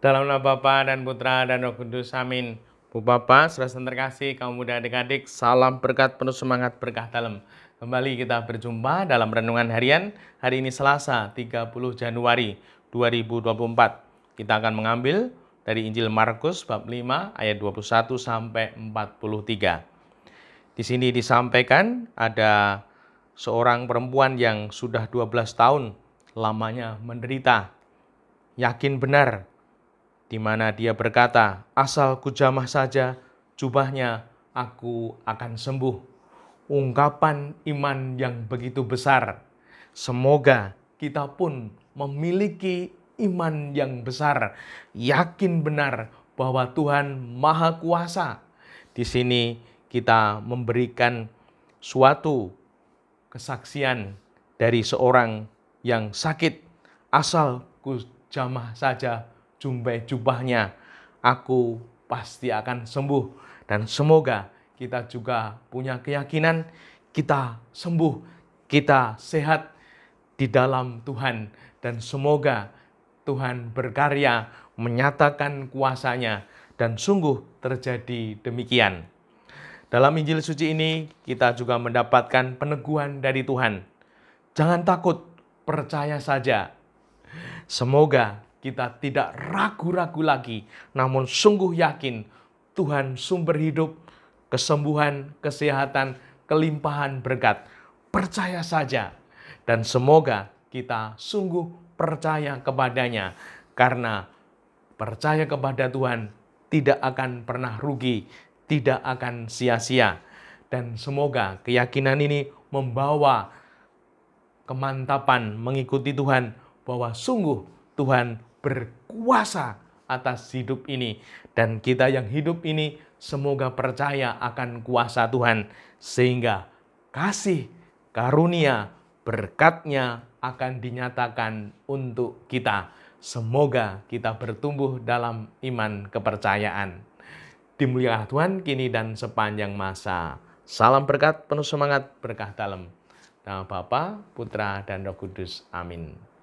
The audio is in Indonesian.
Dalam nama Bapa dan Putra dan Roh Kudus. Amin. Bu Bapak, saudara terkasih, kaum muda adik-adik, salam berkat penuh semangat berkah dalam. Kembali kita berjumpa dalam renungan harian hari ini Selasa, 30 Januari 2024. Kita akan mengambil dari Injil Markus bab 5 ayat 21 sampai 43. Di sini disampaikan ada seorang perempuan yang sudah 12 tahun lamanya menderita. Yakin benar di mana dia berkata, "Asal ku jamah saja jubahnya, aku akan sembuh." Ungkapan iman yang begitu besar. Semoga kita pun memiliki iman yang besar, yakin benar bahwa Tuhan Maha Kuasa. Di sini kita memberikan suatu kesaksian dari seorang yang sakit asal ku jamah saja jumbai jubahnya, aku pasti akan sembuh. Dan semoga kita juga punya keyakinan kita sembuh, kita sehat di dalam Tuhan. Dan semoga Tuhan berkarya menyatakan kuasanya dan sungguh terjadi demikian. Dalam Injil suci ini, kita juga mendapatkan peneguhan dari Tuhan. Jangan takut, percaya saja. Semoga kita tidak ragu-ragu lagi, namun sungguh yakin Tuhan sumber hidup, kesembuhan, kesehatan, kelimpahan berkat. Percaya saja dan semoga kita sungguh percaya kepadanya karena percaya kepada Tuhan tidak akan pernah rugi, tidak akan sia-sia. Dan semoga keyakinan ini membawa kemantapan mengikuti Tuhan bahwa sungguh Tuhan berkuasa atas hidup ini. Dan kita yang hidup ini semoga percaya akan kuasa Tuhan. Sehingga kasih, karunia, berkatnya akan dinyatakan untuk kita. Semoga kita bertumbuh dalam iman kepercayaan. Dimuliakan Tuhan kini dan sepanjang masa. Salam berkat, penuh semangat, berkah dalam. Nama Bapa, Putra, dan Roh Kudus. Amin.